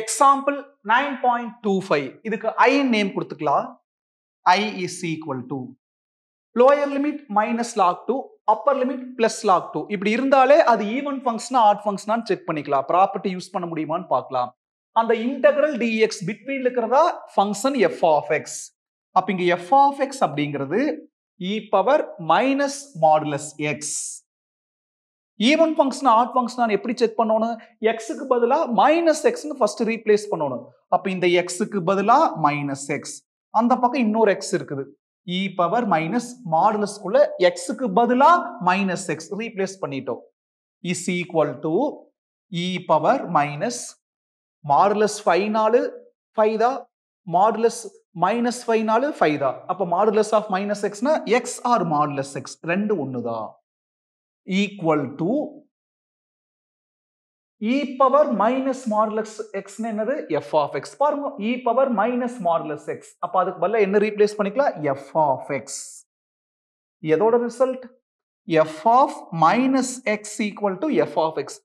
Example nine point two five இதுக்கு I name கொடுத்துக்கலாம் I is equal to lower limit minus log two upper limit plus log two இப்படி இருந்தாலே அது even ஃபங்க்ஷனா odd ஃபங்க்ஷனா check பண்ணிக்கலாம் ப்ராப்பர்ட்டி யூஸ் பண்ண முடியுமான்னு பார்க்கலாம் அந்த இன்டெக்ரல் டிஎக்ஸ் பிட்வீன் இருக்கிறதா ஃபங்க்ஷன் எஃப் ஆஃப் எக்ஸ் அப்ப இங்க எஃப் ஆஃப் எக்ஸ் அப்படிங்கிறது e power minus modulus x even function odd function எப்படி செக் பண்ணணும் எக்ஸுக்கு பதிலாக மைனஸ் எக்ஸ்னு ஃபர்ஸ்ட் ரீப்ளேஸ் பண்ணணும் அப்போ இந்த எக்ஸுக்கு பதிலாக மைனஸ் எக்ஸ் அந்த பக்கம் இன்னொரு எக்ஸ் இருக்குது இ பவர் மைனஸ் மாடுலஸ்குள்ள எக்ஸுக்கு பதிலாக மைனஸ் எக்ஸ் ரீப்ளேஸ் பண்ணிட்டோம் is equal to e power minus modulus five நாலு ஃபைவ் தான் மாடுலஸ் மைனஸ் ஃபைவ் நாலு ஃபைவ் தான் அப்போ மாடுலஸ் ஆஃப் மைனஸ் எக்ஸ்னா எக்ஸ் ஆர் மாடுலஸ் எக்ஸ் ரெண்டு ஒன்று தான் equal to e power minus modulus எக்ஸ்னு என்னது எஃப் ஆஃப் எக்ஸ் பாருங்க e power minus modulus x அப்போ அதுக்கு பதில் என்ன ரீப்ளேஸ் பண்ணிக்கலாம் எஃப் ஆஃப் எக்ஸ் எதோட result f of minus x equal to f of x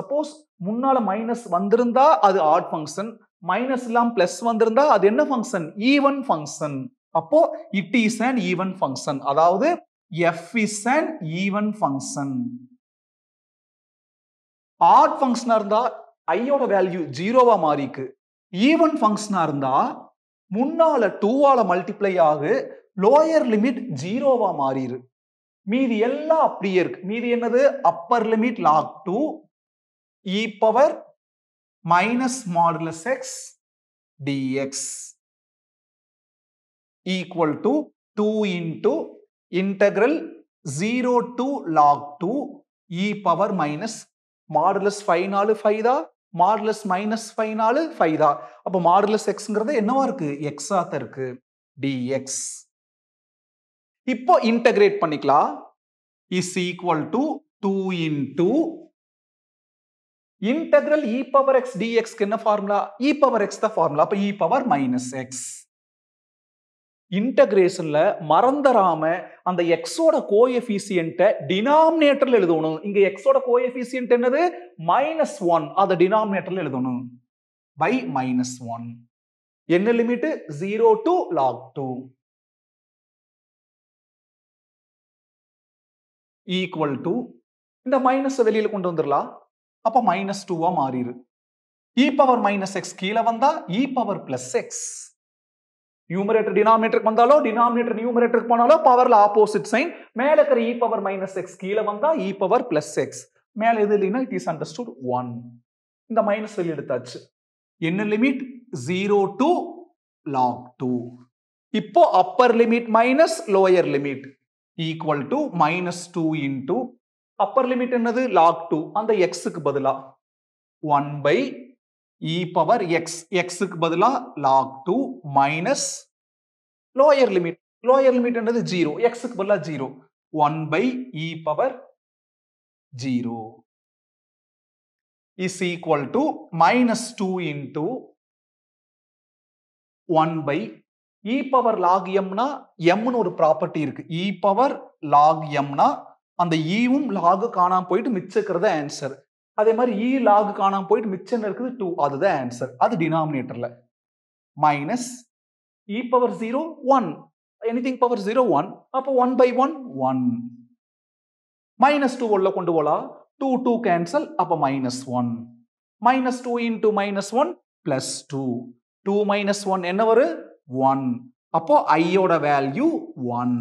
suppose முன்னால மைனஸ் வந்திருந்தா அது ஆட் ஃபங்க்ஷன் மைனஸ் இல்லாம பிளஸ் வந்திருந்தா அது என்ன ஃபங்க்ஷன் ஈவன் ஃபங்க்ஷன் அப்போ it is an even function அதாவது f is an even function. ஆட் ஃபங்க்ஷனாக இருந்தால் ஐயோட வேல்யூ ஜீரோவாக மாறிக்கு ஈவன் ஃபங்க்ஷனாக இருந்தால் முன்னால் டூவால் மல்டிப்ளை ஆகு லோயர் லிமிட் ஜீரோவாக மாறிடு மீதி எல்லாம் அப்படியே இருக்கு மீதி என்னது upper limit log two e power minus modulus x dx equal to two into integral 0 to log 2 e power minus modulus 5 நாலு 5 தான் modulus minus 5 நாலு 5 தான் அப்போ மாடுலஸ் xங்கிறது என்னவா இருக்கு எக்ஸா தான் இருக்கு dx இப்போ இன்டெகிரேட் பண்ணிக்கலாம் is equal to two into integral e power x டிஎக்ஸ்க்கு என்ன ஃபார்முலா இ பவர் எக்ஸ் தான் ஃபார்முலா அப்போ இ பவர் மைனஸ் எக்ஸ் இன்டகிரேஷனில் மறந்தராமல் அந்த எக்ஸோட கோஎஃபிசியன்ட்டை டினாமினேட்டரில் எழுதணும் இங்கே எக்ஸோட கோஎஃபிசியன்ட் என்னது மைனஸ் ஒன் அதை டினாமினேட்டரில் எழுதணும் பை மைனஸ் ஒன் என்ன limit zero to log two equal to இந்த மைனஸ் வெளியில கொண்டு வந்துடலாம் அப்ப மைனஸ் டூவா மாறிடு இ பவர் மைனஸ் எக்ஸ் கீழே வந்தா e power plus x numerator டினாமினேட்டருக்கு வந்தாலோ டினாமினேட்டர் நியூமரேட்டருக்கு போனாலோ பவர்ல ஆப்போசிட் சைன் மேல இருக்கிற இ பவர் மைனஸ் எக்ஸ் கீழே வந்தா இ பவர் பிளஸ் எக்ஸ் மேல எது இல்லைன்னா இட் இஸ் அண்டர்ஸ்டுட் ஒன் இந்த மைனஸ் வெளியே எடுத்தாச்சு என்ன limit zero to log two இப்போ upper limit minus lower limit equal to minus two into upper limit என்னது லாக் டூ அந்த எக்ஸுக்கு பதிலாக one by e power x எக்ஸுக்கு பதிலாக log two minus lower limit lower லிமிட்ன்றது ஜீரோ எக்ஸுக்கு பதிலாக zero one by e power zero is equal to minus two into one by e power lock எம்னா எம்னு ஒரு ப்ராப்பர்ட்டி இருக்கு இ பவர் லாக் எம்னா அந்த ஈவும் e லாகு காணாமல் போயிட்டு மிச்சிருக்கிறத ஆன்சர் அதே மாதிரி இ e லாக் காணாமல் போயிட்டு மிச்சம் இருக்குது டூ அதுதான் ஆன்சர் அது டினாமினேட்டரில் minus e power zero one anything power zero one அப்போ one by one one minus two உள்ள கொண்டு போலாம் டூ டூ கேன்சல் அப்போ minus one minus two into minus one plus two two minus one என்ன வரும் one அப்போ ஐயோட value one